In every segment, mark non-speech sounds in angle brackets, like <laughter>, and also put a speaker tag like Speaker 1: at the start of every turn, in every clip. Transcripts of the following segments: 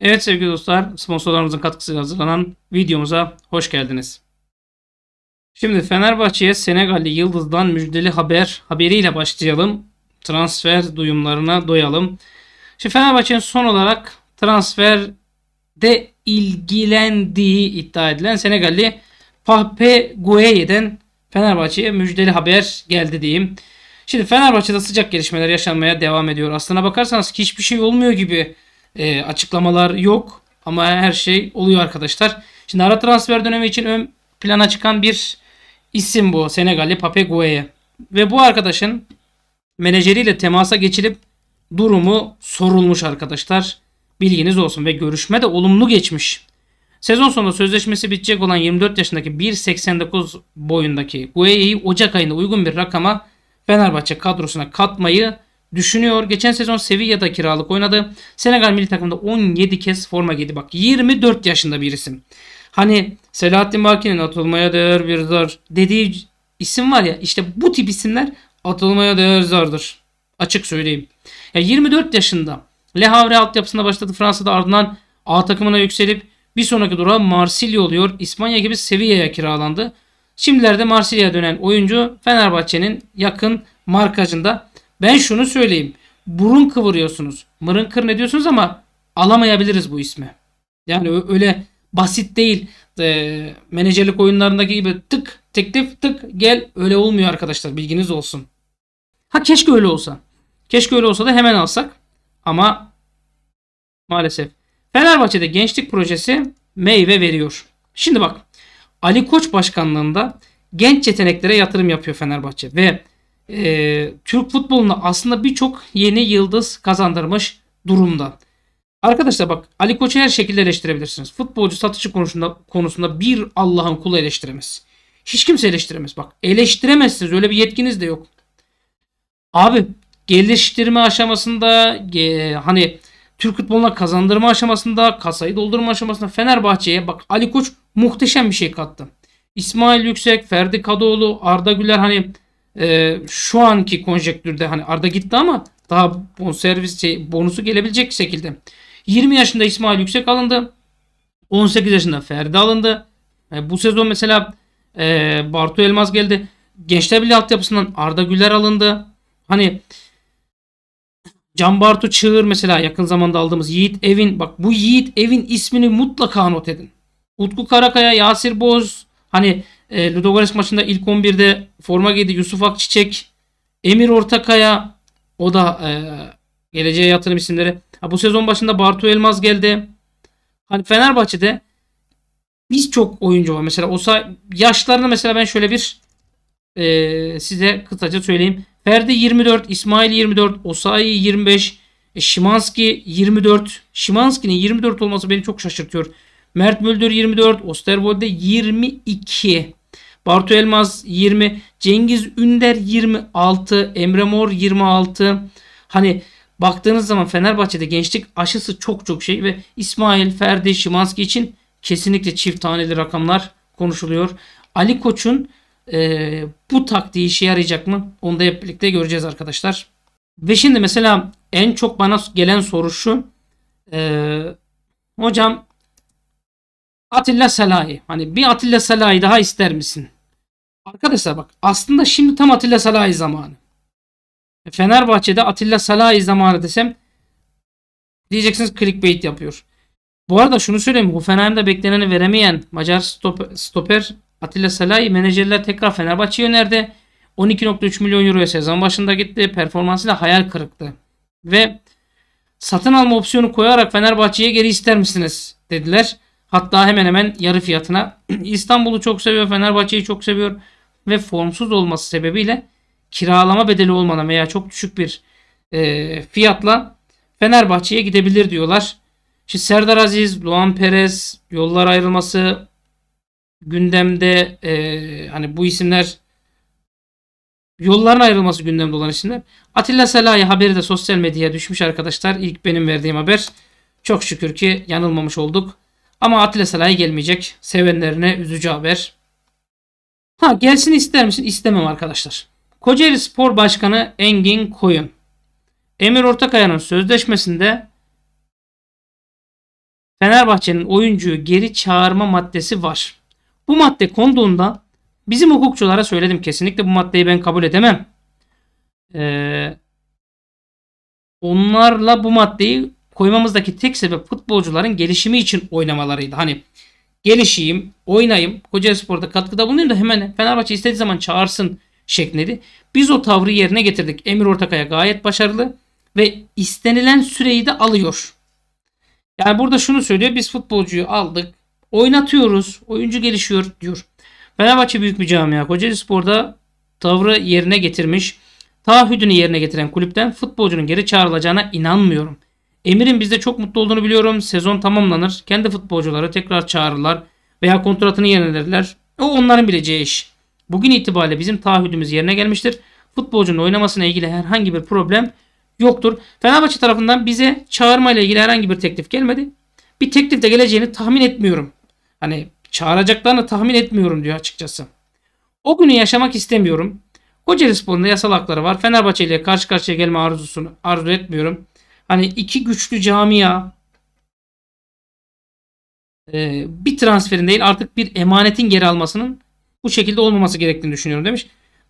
Speaker 1: Evet sevgili dostlar, sponsorlarımızın katkısıyla hazırlanan videomuza hoş geldiniz. Şimdi Fenerbahçe'ye Senegalli Yıldız'dan müjdeli haber haberiyle başlayalım. Transfer duyumlarına doyalım. Şimdi Fenerbahçe'nin son olarak transferde ilgilendiği iddia edilen Senegalli Pape Gueye'den Fenerbahçe'ye müjdeli haber geldi diyeyim. Şimdi Fenerbahçe'de sıcak gelişmeler yaşanmaya devam ediyor. Aslına bakarsanız hiçbir şey olmuyor gibi e, açıklamalar yok. Ama her şey oluyor arkadaşlar. Şimdi ara transfer dönemi için ön plana çıkan bir isim bu. Senegalli Pape Gueye. Ve bu arkadaşın menajeriyle temasa geçilip durumu sorulmuş arkadaşlar. Bilginiz olsun ve görüşme de olumlu geçmiş. Sezon sonunda sözleşmesi bitecek olan 24 yaşındaki 1.89 boyundaki Gueye'yi Ocak ayında uygun bir rakama Fenerbahçe kadrosuna katmayı düşünüyor. Geçen sezon Sevilla'da kiralık oynadı. Senegal milli takımında 17 kez forma giydi. Bak 24 yaşında bir isim. Hani Selahattin Baki'nin atılmaya değer bir zar dediği isim var ya işte bu tip isimler atılmaya değer zardır. Açık söyleyeyim. Ya 24 yaşında Le Havre altyapısında başladı Fransa'da ardından A takımına yükselip bir sonraki durağı Marsilya oluyor. İspanya gibi Sevilla'ya kiralandı. Şimdilerde Marsilya'ya dönen oyuncu Fenerbahçe'nin yakın markacında ben şunu söyleyeyim. Burun kıvırıyorsunuz. Mırın kır ne diyorsunuz ama alamayabiliriz bu ismi. Yani öyle basit değil. E, menajerlik oyunlarındaki gibi tık teklif tık gel öyle olmuyor arkadaşlar bilginiz olsun. Ha keşke öyle olsa. Keşke öyle olsa da hemen alsak. Ama maalesef. Fenerbahçe'de gençlik projesi meyve veriyor. Şimdi bak Ali Koç başkanlığında genç yeteneklere yatırım yapıyor Fenerbahçe ve e, Türk futboluna aslında birçok yeni yıldız kazandırmış durumda. Arkadaşlar bak Ali Koç'u her şekilde eleştirebilirsiniz. Futbolcu satışı konusunda, konusunda bir Allah'ın kulu eleştiremez. Hiç kimse eleştiremez. Bak eleştiremezsiniz. Öyle bir yetkiniz de yok. Abi geliştirme aşamasında e, hani Türk futboluna kazandırma aşamasında, kasayı doldurma aşamasında Fenerbahçe'ye bak Ali Koç muhteşem bir şey kattı. İsmail Yüksek, Ferdi Kadıoğlu, Arda Güler hani e, şu anki konjektürde hani Arda gitti ama daha bon servis şey, bonusu gelebilecek şekilde. 20 yaşında İsmail Yüksek alındı. 18 yaşında Ferdi alındı. E, bu sezon mesela e, Bartu Elmas geldi. Gençler Birliği altyapısından Arda Güler alındı. Hani Can Bartu Çığır mesela yakın zamanda aldığımız Yiğit Evin. Bak bu Yiğit Evin ismini mutlaka not edin. Utku Karakaya, Yasir Boz. Hani e, Ludogorets maçında ilk 11'de forma giydi Yusuf Akçiçek, Emir Ortakaya o da e, geleceğe yatırım isimleri. Ha, bu sezon başında Bartu Elmaz geldi. Hani Fenerbahçe'de biz çok oyuncu var. Mesela olsa yaşlarını mesela ben şöyle bir e, size kısaca söyleyeyim. Ferdi 24, İsmail 24, Osayi 25, e, Şimanski 24. Şimanski'nin 24 olması beni çok şaşırtıyor. Mert Müldür 24, Osterwolde 22. Bartu Elmaz 20, Cengiz Ünder 26, Emre Mor 26. Hani baktığınız zaman Fenerbahçe'de gençlik aşısı çok çok şey ve İsmail, Ferdi, Şimanski için kesinlikle çift taneli rakamlar konuşuluyor. Ali Koç'un e, bu taktiği işe yarayacak mı? Onu da hep birlikte göreceğiz arkadaşlar. Ve şimdi mesela en çok bana gelen soru şu. E, hocam Atilla Selahi. Hani bir Atilla Selahi daha ister misin? Arkadaşlar bak aslında şimdi tam Atilla Salahi zamanı. E, Fenerbahçe'de Atilla Salahi zamanı desem diyeceksiniz clickbait yapıyor. Bu arada şunu söyleyeyim. bu Fener'de bekleneni veremeyen Macar stoper, Atilla Salahi menajerler tekrar Fenerbahçe'yi önerdi. 12.3 milyon euroya sezon başında gitti. Performansıyla hayal kırıktı. Ve satın alma opsiyonu koyarak Fenerbahçe'ye geri ister misiniz dediler. Hatta hemen hemen yarı fiyatına. <clears throat> İstanbul'u çok seviyor. Fenerbahçe'yi çok seviyor ve formsuz olması sebebiyle kiralama bedeli olmadan veya çok düşük bir e, fiyatla Fenerbahçe'ye gidebilir diyorlar. Şimdi Serdar Aziz, Luan Perez, yollar ayrılması gündemde e, hani bu isimler yolların ayrılması gündemde olan isimler. Atilla Selahi haberi de sosyal medyaya düşmüş arkadaşlar. İlk benim verdiğim haber. Çok şükür ki yanılmamış olduk. Ama Atilla Selahi gelmeyecek. Sevenlerine üzücü haber. Ha gelsin ister misin? İstemem arkadaşlar. Kocaeli Spor Başkanı Engin Koyun. Emir Ortakaya'nın sözleşmesinde Fenerbahçe'nin oyuncuyu geri çağırma maddesi var. Bu madde konduğunda bizim hukukçulara söyledim kesinlikle bu maddeyi ben kabul edemem. Ee, onlarla bu maddeyi koymamızdaki tek sebep futbolcuların gelişimi için oynamalarıydı. Hani gelişeyim, oynayayım, Kocaelispor'da katkıda bulunayım da hemen Fenerbahçe istediği zaman çağırsın şeklinde. Biz o tavrı yerine getirdik. Emir Ortakaya gayet başarılı ve istenilen süreyi de alıyor. Yani burada şunu söylüyor. Biz futbolcuyu aldık. Oynatıyoruz. Oyuncu gelişiyor diyor. Fenerbahçe büyük bir camia. Kocaeli Spor'da tavrı yerine getirmiş. Taahhüdünü yerine getiren kulüpten futbolcunun geri çağrılacağına inanmıyorum. Emir'in bizde çok mutlu olduğunu biliyorum. Sezon tamamlanır. Kendi futbolcuları tekrar çağırırlar veya kontratını yenilerler. O onların bileceği iş. Bugün itibariyle bizim taahhüdümüz yerine gelmiştir. Futbolcunun oynamasına ilgili herhangi bir problem yoktur. Fenerbahçe tarafından bize çağırma ile ilgili herhangi bir teklif gelmedi. Bir teklif de geleceğini tahmin etmiyorum. Hani çağıracaklarını tahmin etmiyorum diyor açıkçası. O günü yaşamak istemiyorum. Kocaeli Spor'un yasal hakları var. Fenerbahçe ile karşı karşıya gelme arzusunu arzu etmiyorum. Hani iki güçlü camia e, bir transferin değil artık bir emanetin geri almasının bu şekilde olmaması gerektiğini düşünüyorum demiş.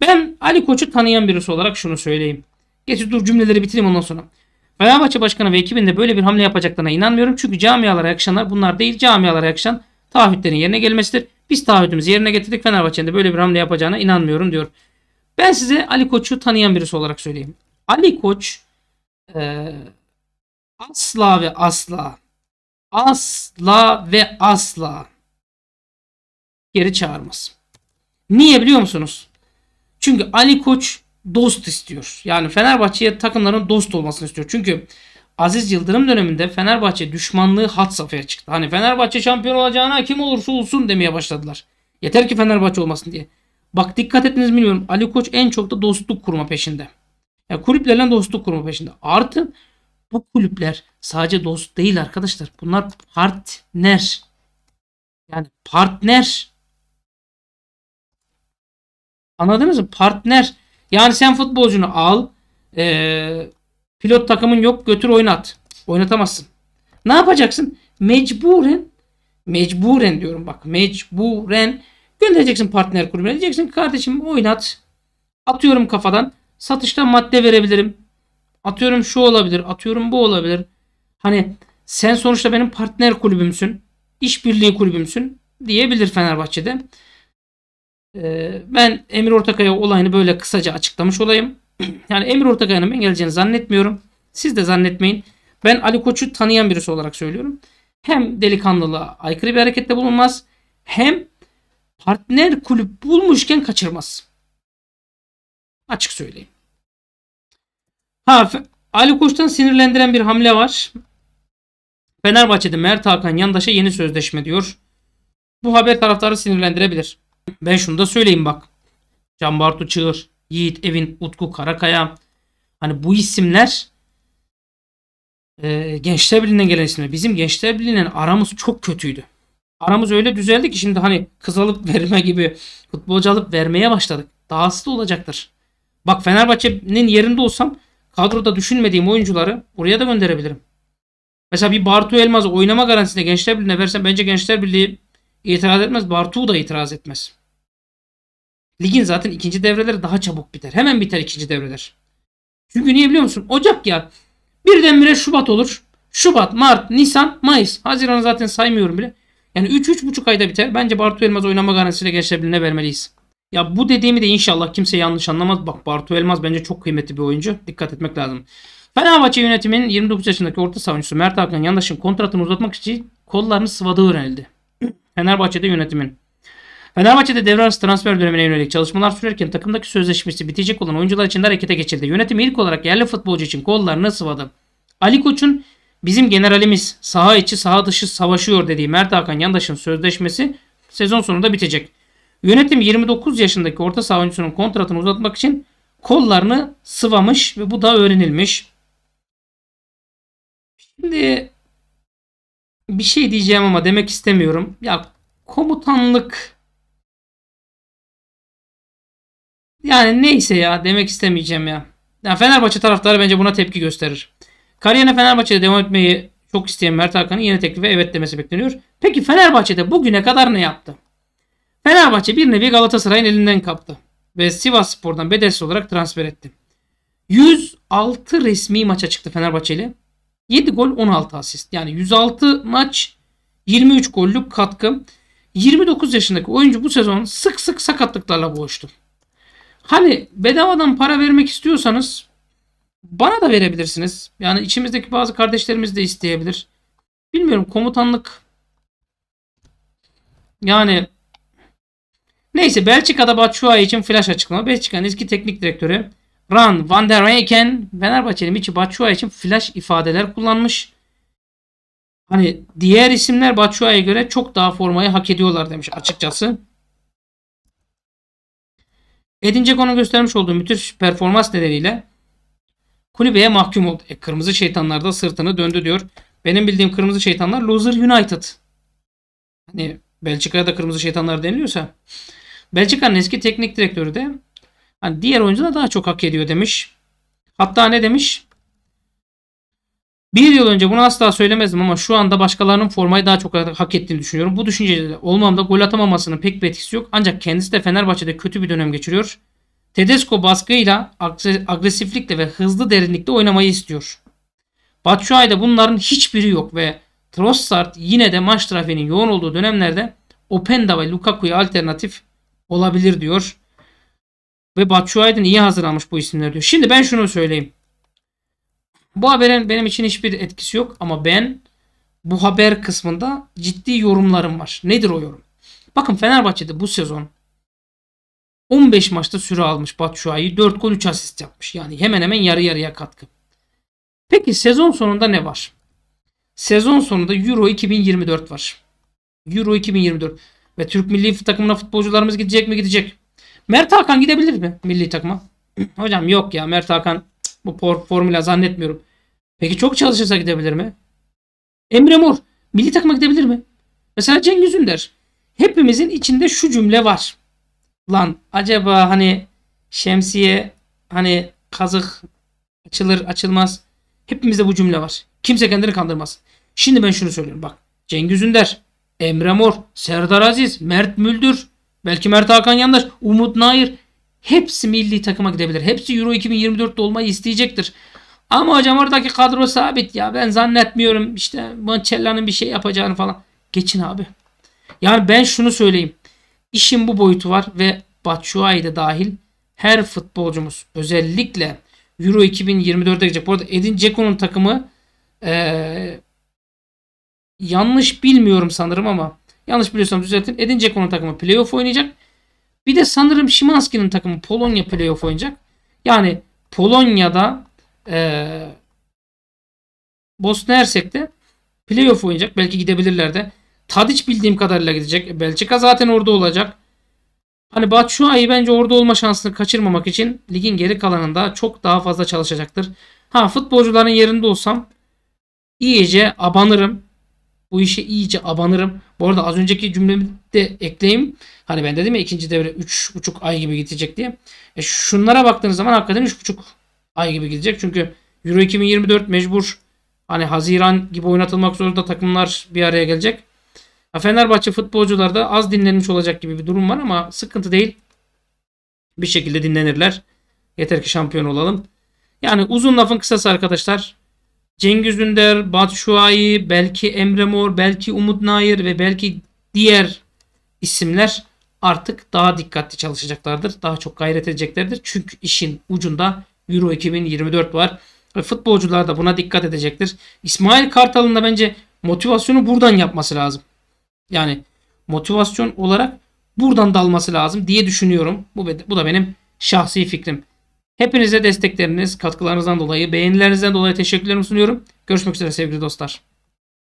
Speaker 1: Ben Ali Koç'u tanıyan birisi olarak şunu söyleyeyim. Geçti dur cümleleri bitireyim ondan sonra. Fenerbahçe Başkanı ve ekibinde böyle bir hamle yapacaklarına inanmıyorum. Çünkü camialara yakışanlar bunlar değil. Camialara yakışan taahhütlerin yerine gelmesidir. Biz taahhütümüzü yerine getirdik. Fenerbahçe'nin de böyle bir hamle yapacağına inanmıyorum diyor. Ben size Ali Koç'u tanıyan birisi olarak söyleyeyim. Ali Koç e, Asla ve asla. Asla ve asla. Geri çağırmaz. Niye biliyor musunuz? Çünkü Ali Koç dost istiyor. Yani Fenerbahçe'ye takımların dost olmasını istiyor. Çünkü Aziz Yıldırım döneminde Fenerbahçe düşmanlığı hat safhaya çıktı. Hani Fenerbahçe şampiyon olacağına kim olursa olsun demeye başladılar. Yeter ki Fenerbahçe olmasın diye. Bak dikkat ettiniz bilmiyorum. Ali Koç en çok da dostluk kurma peşinde. Yani kulüplerle dostluk kurma peşinde. Artı bu kulüpler sadece dost değil arkadaşlar. Bunlar partner. Yani partner. Anladınız mı? Partner. Yani sen futbolcunu al. Ee, pilot takımın yok götür oynat. Oynatamazsın. Ne yapacaksın? Mecburen mecburen diyorum bak mecburen göndereceksin partner kulübüne diyeceksin kardeşim oynat atıyorum kafadan satışta madde verebilirim Atıyorum şu olabilir. Atıyorum bu olabilir. Hani sen sonuçta benim partner kulübümsün. işbirliği kulübümsün diyebilir Fenerbahçe'de. Ee, ben Emir Ortakaya olayını böyle kısaca açıklamış olayım. <clears throat> yani Emir Ortakay'ın ben geleceğini zannetmiyorum. Siz de zannetmeyin. Ben Ali Koç'u tanıyan birisi olarak söylüyorum. Hem delikanlılığa aykırı bir harekette bulunmaz. Hem partner kulüp bulmuşken kaçırmaz. Açık söyleyeyim. Ha Ali Koç'tan sinirlendiren bir hamle var. Fenerbahçe'de Mert Hakan Yandaş'a yeni sözleşme diyor. Bu haber taraftarı sinirlendirebilir. Ben şunu da söyleyeyim bak. Can Bartu Çığır, Yiğit Evin, Utku Karakaya. Hani bu isimler e, Gençler Birliği'nden gelen isimler. Bizim Gençler Birliği'nin aramız çok kötüydü. Aramız öyle düzeldi ki şimdi hani kız alıp <laughs> verme gibi futbolcu alıp vermeye başladık. Daha hasta olacaktır. Bak Fenerbahçe'nin yerinde olsam kadroda düşünmediğim oyuncuları oraya da gönderebilirim. Mesela bir Bartu Elmaz oynama garantisine Gençler Birliği'ne versem bence Gençler Birliği itiraz etmez. Bartu da itiraz etmez. Ligin zaten ikinci devreleri daha çabuk biter. Hemen biter ikinci devreler. Çünkü niye biliyor musun? Ocak ya. Birdenbire Şubat olur. Şubat, Mart, Nisan, Mayıs. Haziran'ı zaten saymıyorum bile. Yani 3-3,5 ayda biter. Bence Bartu Elmaz oynama garantisiyle Gençler Birliği'ne vermeliyiz. Ya bu dediğimi de inşallah kimse yanlış anlamaz. Bak Bartu Elmas bence çok kıymetli bir oyuncu. Dikkat etmek lazım. Fenerbahçe yönetiminin 29 yaşındaki orta savuncusu Mert Hakan Yandaş'ın kontratını uzatmak için kollarını sıvadığı öğrenildi. <clears throat> Fenerbahçe'de yönetimin. Fenerbahçe'de devre arası transfer dönemine yönelik çalışmalar sürerken takımdaki sözleşmesi bitecek olan oyuncular için de harekete geçildi. Yönetim ilk olarak yerli futbolcu için kollarını sıvadı. Ali Koç'un bizim generalimiz saha içi saha dışı savaşıyor dediği Mert Hakan Yandaş'ın sözleşmesi sezon sonunda bitecek. Yönetim 29 yaşındaki orta savcısının kontratını uzatmak için kollarını sıvamış ve bu da öğrenilmiş. Şimdi bir şey diyeceğim ama demek istemiyorum. Ya komutanlık yani neyse ya demek istemeyeceğim ya. Ya Fenerbahçe taraftarı bence buna tepki gösterir. Kariyerine Fenerbahçe'de devam etmeyi çok isteyen Mert Hakan'ın yeni teklife evet demesi bekleniyor. Peki Fenerbahçe'de bugüne kadar ne yaptı? Fenerbahçe bir nevi Galatasaray'ın elinden kaptı ve Sivas Spor'dan bedelsiz olarak transfer etti. 106 resmi maça çıktı Fenerbahçe ile. 7 gol 16 asist. Yani 106 maç 23 gollük katkı. 29 yaşındaki oyuncu bu sezon sık sık sakatlıklarla boğuştu. Hani bedavadan para vermek istiyorsanız bana da verebilirsiniz. Yani içimizdeki bazı kardeşlerimiz de isteyebilir. Bilmiyorum komutanlık yani Neyse Belçika'da Batshuayi için flash açıklama. Belçika'nın eski teknik direktörü Ran van der Eyken Fenerbahçe'nin içi Batshuayi için flash ifadeler kullanmış. Hani diğer isimler Batshuayi'ye göre çok daha formayı hak ediyorlar demiş açıkçası. Edin Dzeko'nun göstermiş olduğu müthiş performans nedeniyle kulübeye mahkum oldu. E, kırmızı şeytanlar da sırtını döndü diyor. Benim bildiğim kırmızı şeytanlar Loser United. Hani Belçika'ya da kırmızı şeytanlar deniliyorsa Belçika'nın eski teknik direktörü de hani diğer oyuncular daha çok hak ediyor demiş. Hatta ne demiş? Bir yıl önce bunu asla söylemezdim ama şu anda başkalarının formayı daha çok hak ettiğini düşünüyorum. Bu düşüncede olmamda gol atamamasının pek bir etkisi yok. Ancak kendisi de Fenerbahçe'de kötü bir dönem geçiriyor. Tedesco baskıyla, agresiflikle ve hızlı derinlikte oynamayı istiyor. Batshuayi'de bunların hiçbiri yok ve Trossard yine de maç trafiğinin yoğun olduğu dönemlerde Openda ve Lukaku'ya alternatif olabilir diyor. Ve Batu Aydın iyi hazırlanmış bu isimler diyor. Şimdi ben şunu söyleyeyim. Bu haberin benim için hiçbir etkisi yok ama ben bu haber kısmında ciddi yorumlarım var. Nedir o yorum? Bakın Fenerbahçe'de bu sezon 15 maçta süre almış Batshuayi. 4 gol 3 asist yapmış. Yani hemen hemen yarı yarıya katkı. Peki sezon sonunda ne var? Sezon sonunda Euro 2024 var. Euro 2024. Ve Türk milli takımına futbolcularımız gidecek mi? Gidecek. Mert Hakan gidebilir mi milli takıma? <clears throat> Hocam yok ya Mert Hakan bu formüle zannetmiyorum. Peki çok çalışırsa gidebilir mi? Emre Mor milli takıma gidebilir mi? Mesela Cengiz Ünder. Hepimizin içinde şu cümle var. Lan acaba hani şemsiye hani kazık açılır açılmaz. Hepimizde bu cümle var. Kimse kendini kandırmaz. Şimdi ben şunu söylüyorum bak. Cengiz Ünder Emre Mor, Serdar Aziz, Mert Müldür, belki Mert Hakan Yandaş, Umut Nair hepsi milli takıma gidebilir. Hepsi Euro 2024'te olmayı isteyecektir. Ama hocam oradaki kadro sabit ya. Ben zannetmiyorum işte Mancella'nın bir şey yapacağını falan. Geçin abi. Yani ben şunu söyleyeyim. İşin bu boyutu var ve Batshuayi de dahil her futbolcumuz özellikle Euro 2024'e gidecek. Bu arada Edin Dzeko'nun takımı e, yanlış bilmiyorum sanırım ama yanlış biliyorsam düzeltin. Edin Dzeko'nun takımı playoff oynayacak. Bir de sanırım Şimanski'nin takımı Polonya playoff oynayacak. Yani Polonya'da e, Bosna Hersek'te playoff oynayacak. Belki gidebilirler de. Tadic bildiğim kadarıyla gidecek. Belçika zaten orada olacak. Hani Batshuayi bence orada olma şansını kaçırmamak için ligin geri kalanında çok daha fazla çalışacaktır. Ha futbolcuların yerinde olsam iyice abanırım. Bu işe iyice abanırım. Bu arada az önceki cümlemi de ekleyeyim. Hani ben dedim ya ikinci devre 3,5 ay gibi gidecek diye. E şunlara baktığınız zaman hakikaten 3,5 ay gibi gidecek. Çünkü Euro 2024 mecbur hani Haziran gibi oynatılmak zorunda takımlar bir araya gelecek. Fenerbahçe futbolcular da az dinlenmiş olacak gibi bir durum var ama sıkıntı değil. Bir şekilde dinlenirler. Yeter ki şampiyon olalım. Yani uzun lafın kısası arkadaşlar. Cengiz Ünder, Batu Şuayi, belki Emre Mor, belki Umut Nayır ve belki diğer isimler artık daha dikkatli çalışacaklardır. Daha çok gayret edeceklerdir. Çünkü işin ucunda Euro 2024 var. Ve futbolcular da buna dikkat edecektir. İsmail Kartal'ın da bence motivasyonu buradan yapması lazım. Yani motivasyon olarak buradan dalması lazım diye düşünüyorum. Bu, bu da benim şahsi fikrim. Hepinize destekleriniz, katkılarınızdan dolayı, beğenilerinizden dolayı teşekkürlerimi sunuyorum. Görüşmek üzere sevgili dostlar.